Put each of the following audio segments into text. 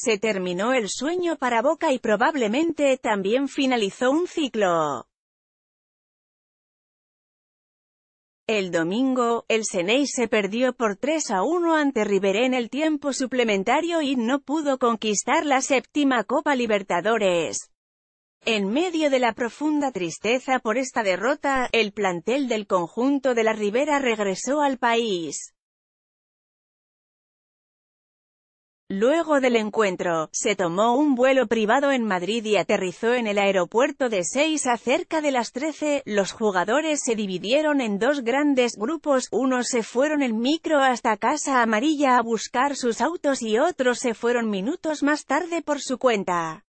Se terminó el sueño para Boca y probablemente también finalizó un ciclo. El domingo, el Senei se perdió por 3 a 1 ante River en el tiempo suplementario y no pudo conquistar la séptima Copa Libertadores. En medio de la profunda tristeza por esta derrota, el plantel del conjunto de la Ribera regresó al país. Luego del encuentro, se tomó un vuelo privado en Madrid y aterrizó en el aeropuerto de 6 a cerca de las 13. Los jugadores se dividieron en dos grandes grupos, unos se fueron en micro hasta Casa Amarilla a buscar sus autos y otros se fueron minutos más tarde por su cuenta.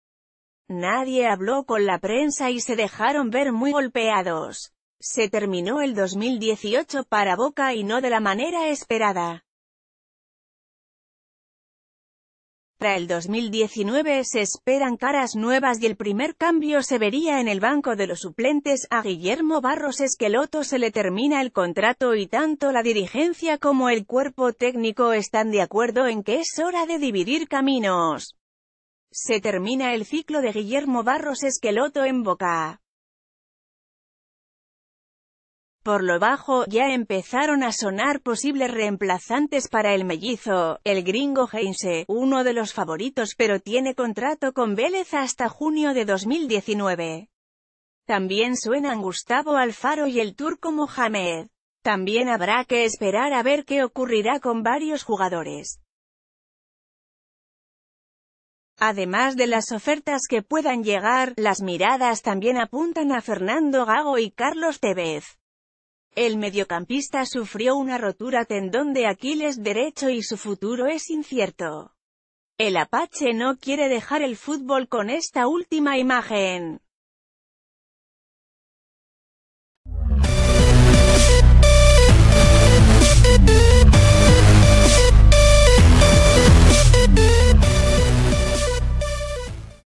Nadie habló con la prensa y se dejaron ver muy golpeados. Se terminó el 2018 para Boca y no de la manera esperada. Para el 2019 se esperan caras nuevas y el primer cambio se vería en el banco de los suplentes. A Guillermo Barros Esqueloto se le termina el contrato y tanto la dirigencia como el cuerpo técnico están de acuerdo en que es hora de dividir caminos. Se termina el ciclo de Guillermo Barros Esqueloto en Boca. Por lo bajo, ya empezaron a sonar posibles reemplazantes para el mellizo, el gringo Heinze, uno de los favoritos pero tiene contrato con Vélez hasta junio de 2019. También suenan Gustavo Alfaro y el turco Mohamed. También habrá que esperar a ver qué ocurrirá con varios jugadores. Además de las ofertas que puedan llegar, las miradas también apuntan a Fernando Gago y Carlos Tevez. El mediocampista sufrió una rotura tendón de Aquiles derecho y su futuro es incierto. El Apache no quiere dejar el fútbol con esta última imagen.